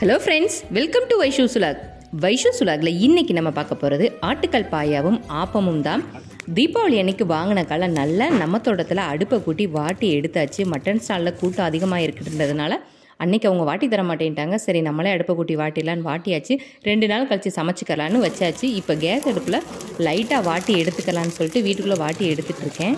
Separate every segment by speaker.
Speaker 1: hello friends welcome to Vaishu சுலாக் வைஷூ சுலாகில் இன்றைக்கி நம்ம பார்க்க போகிறது ஆட்டுக்கல் பாயாவும் ஆப்பமும் தான் தீபாவளி அன்னைக்கு வாங்கின காலம் நல்லா நம்ம தோட்டத்தில் அடுப்பை கூட்டி வாட்டி எடுத்தாச்சு மட்டன் ஸ்டாலில் கூட்டம் அதிகமாக இருக்கின்றதுனால அன்றைக்கி அவங்க வாட்டி தர மாட்டேன்ட்டாங்க சரி நம்மளே அடுப்பை கூட்டி வாட்டிலான்னு வாட்டியாச்சு ரெண்டு நாள் கழித்து சமைச்சிக்கலான்னு வச்சாச்சு இப்போ கேஸ் அடுப்பில் லைட்டாக வாட்டி எடுத்துக்கலான்னு சொல்லிட்டு வீட்டுக்குள்ளே வாட்டி எடுத்துகிட்டு இருக்கேன்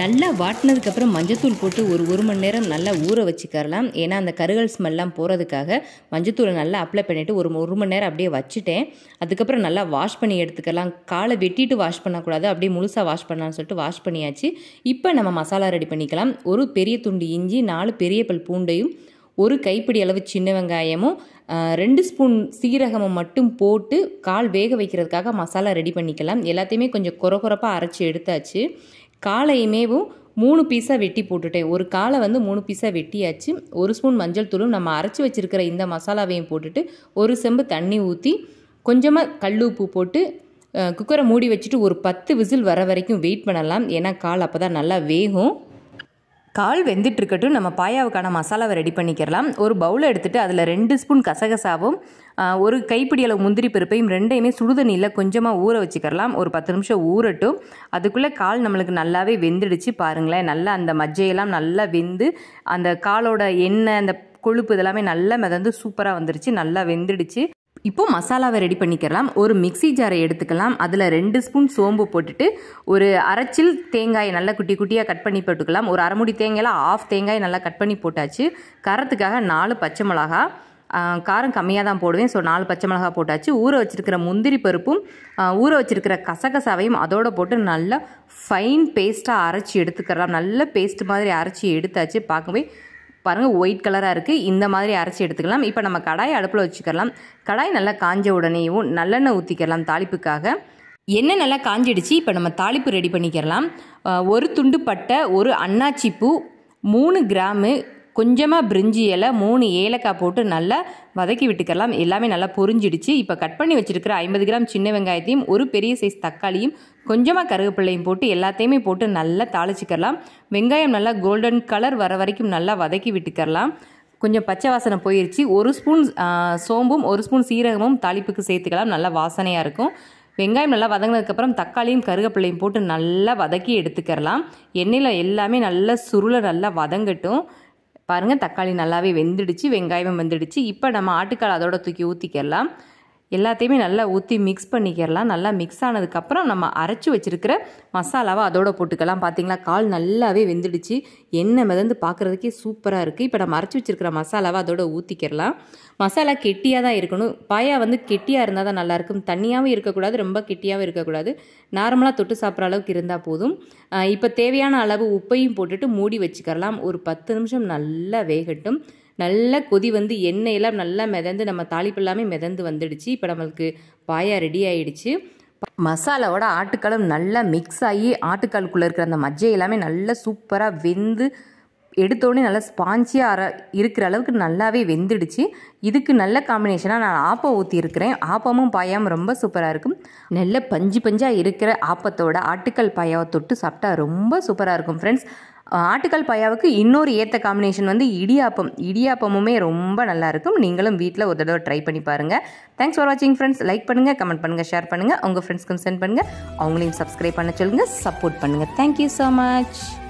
Speaker 1: நல்லா வாட்டினதுக்கப்புறம் மஞ்சத்தூள் போட்டு ஒரு ஒரு மணி நேரம் நல்லா ஊற வச்சுக்கரலாம் ஏன்னா அந்த கருகல் ஸ்மெல்லாம் போகிறதுக்காக மஞ்சத்தூளை நல்லா அப்ளை பண்ணிவிட்டு ஒரு ஒரு மணி நேரம் அப்படியே வச்சுட்டேன் அதுக்கப்புறம் நல்லா வாஷ் பண்ணி எடுத்துக்கலாம் காலை வெட்டிட்டு வாஷ் பண்ணக்கூடாது அப்படியே முழுசாக வாஷ் பண்ணலான்னு சொல்லிட்டு வாஷ் பண்ணியாச்சு இப்போ நம்ம மசாலா ரெடி பண்ணிக்கலாம் ஒரு பெரிய துண்டு இஞ்சி நாலு பெரிய பல் பூண்டையும் ஒரு கைப்பிடி அளவு சின்ன வெங்காயமும் ரெண்டு ஸ்பூன் சீரகமும் மட்டும் போட்டு கால் வேக வைக்கிறதுக்காக மசாலா ரெடி பண்ணிக்கலாம் எல்லாத்தையுமே கொஞ்சம் குறகுறப்பாக அரைச்சி எடுத்தாச்சு காலையுமேவும் மூணு பீஸாக வெட்டி போட்டுட்டேன் ஒரு காலை வந்து மூணு பீஸாக வெட்டியாச்சு ஒரு ஸ்பூன் மஞ்சள் தூளும் நம்ம அரைச்சி வச்சுருக்கிற இந்த மசாலாவையும் போட்டுட்டு ஒரு செம்பு தண்ணி ஊற்றி கொஞ்சமாக கல் உப்பு போட்டு குக்கரை மூடி வச்சுட்டு ஒரு பத்து விசில் வர வரைக்கும் வெயிட் பண்ணலாம் ஏன்னா கால் அப்போ தான் நல்லா வேகும் கால் வெந்துட்டுருக்கட்டும் நம்ம பாயாவுக்கான மசாலாவை ரெடி பண்ணிக்கிறலாம் ஒரு பவுலை எடுத்துகிட்டு அதில் ரெண்டு ஸ்பூன் கசகசாவும் ஒரு கைப்பிடி அளவு முந்திரி பருப்பையும் ரெண்டையுமே சுடுதண்ணியில் கொஞ்சமாக ஊற வச்சுக்கிறலாம் ஒரு பத்து நிமிஷம் ஊறட்டும் அதுக்குள்ளே கால் நம்மளுக்கு நல்லாவே வெந்துடுச்சு பாருங்களேன் நல்லா அந்த மஜ்ஜையெல்லாம் நல்லா வெந்து அந்த காலோட எண்ணெய் அந்த கொழுப்பு இதெல்லாமே நல்லா மிதந்து சூப்பராக வந்துருச்சு நல்லா வெந்துடுச்சு இப்போ மசாலாவை ரெடி பண்ணிக்கலாம் ஒரு மிக்சி ஜாரை எடுத்துக்கலாம் அதில் ரெண்டு ஸ்பூன் சோம்பு போட்டுட்டு ஒரு அரைச்சில் தேங்காய் நல்லா குட்டி குட்டியாக கட் பண்ணி போட்டுக்கலாம் ஒரு அரைமுடி தேங்காயில் ஆஃப் தேங்காய் நல்லா கட் பண்ணி போட்டாச்சு காரத்துக்காக நாலு பச்சை மிளகா காரம் கம்மியாக தான் போடுவேன் ஸோ நாலு பச்சை மிளகா போட்டாச்சு ஊற வச்சுருக்கிற முந்திரி பருப்பும் ஊற வச்சிருக்கிற கசகசாவையும் அதோடு போட்டு நல்லா ஃபைன் பேஸ்ட்டாக அரைச்சி எடுத்துக்கிறலாம் நல்ல பேஸ்ட் மாதிரி அரைச்சி எடுத்தாச்சு பார்க்கவே பாருங்கள் ஒயிட் கலராக இருக்குது இந்த மாதிரி அரைச்சி எடுத்துக்கலாம் இப்போ நம்ம கடாய் அடுப்பில் வச்சுக்கலாம் கடாய் நல்லா காஞ்ச உடனேயும் நல்லெண்ணெய் ஊற்றிக்கலாம் தாளிப்புக்காக எண்ணெய் நல்லா காஞ்சிடுச்சு இப்போ நம்ம தாளிப்பு ரெடி பண்ணிக்கலாம் ஒரு துண்டு பட்டை ஒரு அன்னாச்சிப்பூ மூணு கிராமு கொஞ்சமாக பிரிஞ்சி இலை மூணு ஏலக்காய் போட்டு நல்லா வதக்கி விட்டுக்கலாம் எல்லாமே நல்லா பொரிஞ்சிடுச்சு இப்போ கட் பண்ணி வச்சுருக்கிற ஐம்பது கிராம் சின்ன வெங்காயத்தையும் ஒரு பெரிய சைஸ் தக்காளியும் கொஞ்சமாக கருவேப்பிள்ளையும் போட்டு எல்லாத்தையுமே போட்டு நல்லா தாளிச்சிக்கலாம் வெங்காயம் நல்லா கோல்டன் கலர் வர வரைக்கும் நல்லா வதக்கி விட்டுக்கலாம் கொஞ்சம் பச்சை வாசனை போயிருச்சு ஒரு ஸ்பூன் சோம்பும் ஒரு ஸ்பூன் சீரகமும் தாளிப்புக்கு சேர்த்துக்கலாம் நல்லா வாசனையாக இருக்கும் வெங்காயம் நல்லா வதங்கினதுக்கப்புறம் தக்காளியும் கருகப்பிள்ளையும் போட்டு நல்லா வதக்கி எடுத்துக்கிறலாம் எண்ணெயில் எல்லாமே நல்லா சுருளை நல்லா வதங்கட்டும் பாருங்கள் தக்காளி நல்லாவே வெந்துடுச்சு வெங்காயமும் வெந்துடுச்சு இப்போ நம்ம ஆட்டுக்கால் அதோட தூக்கி ஊற்றிக்கலாம் எல்லாத்தையுமே நல்லா ஊற்றி மிக்ஸ் பண்ணிக்கிறலாம் நல்லா மிக்ஸ் ஆனதுக்கப்புறம் நம்ம அரைச்சி வச்சுருக்கிற மசாலாவை அதோட போட்டுக்கலாம் பார்த்தீங்களா கால் நல்லாவே வெந்துடுச்சு எண்ணெய் மிதந்து பார்க்குறதுக்கே சூப்பராக இருக்குது இப்போ நம்ம அரைச்சி வச்சுருக்கிற மசாலாவை அதோட ஊற்றிக்கிறலாம் மசாலா கெட்டியாக தான் இருக்கணும் பாயா வந்து கெட்டியாக இருந்தால் தான் நல்லாயிருக்கும் தண்ணியாகவும் இருக்கக்கூடாது ரொம்ப கெட்டியாகவும் இருக்கக்கூடாது நார்மலாக தொட்டு சாப்பிட்ற அளவுக்கு இருந்தால் போதும் இப்போ தேவையான அளவு உப்பையும் போட்டுட்டு மூடி வச்சுக்கலாம் ஒரு பத்து நிமிஷம் நல்லா வேகட்டும் நல்லா கொதி வந்து எண்ணெயெல்லாம் நல்லா மிதந்து நம்ம தாளிப்பு எல்லாமே மிதந்து வந்துடுச்சு இப்போ நம்மளுக்கு பாயா ரெடி ஆகிடுச்சு மசாலாவோட ஆட்டுக்காலும் நல்லா மிக்ஸ் ஆகி ஆட்டுக்காலுக்குள்ளே இருக்கிற அந்த மஜ்ஜை எல்லாமே நல்லா சூப்பராக வெந்து எடுத்தோடனே நல்லா ஸ்பாஞ்சியாக இருக்கிற அளவுக்கு நல்லாவே வெந்துடுச்சு இதுக்கு நல்ல காம்பினேஷனாக நான் ஆப்பம் ஊற்றி இருக்கிறேன் ஆப்பமும் பாயாமும் ரொம்ப சூப்பராக இருக்கும் நல்ல பஞ்சு பஞ்சாக இருக்கிற ஆப்பத்தோட ஆட்டுக்கல் பாயாவை தொட்டு சாப்பிட்டா ரொம்ப சூப்பராக இருக்கும் ஃப்ரெண்ட்ஸ் ஆட்டுக்கால் பாயாவுக்கு இன்னொரு ஏற்ற காம்பினேஷன் வந்து இடியாப்பம் இடியாப்பமுமே ரொம்ப நல்லாயிருக்கும் நீங்களும் வீட்டில் ஒரு தடவை ட்ரை பண்ணி பாருங்கள் தேங்க்ஸ் ஃபார் வாட்சிங் ஃப்ரெண்ட்ஸ் லைக் பண்ணுங்கள் கமெண்ட் பண்ணுங்கள் ஷேர் பண்ணுங்கள் உங்கள் ஃப்ரெண்ட்ஸ்க்கும் சென்ட் பண்ணுங்கள் அவங்களையும் சப்ஸ்கிரைப் பண்ண சொல்லுங்கள் சப்போர்ட் பண்ணுங்கள் தேங்க்யூ ஸோ மச்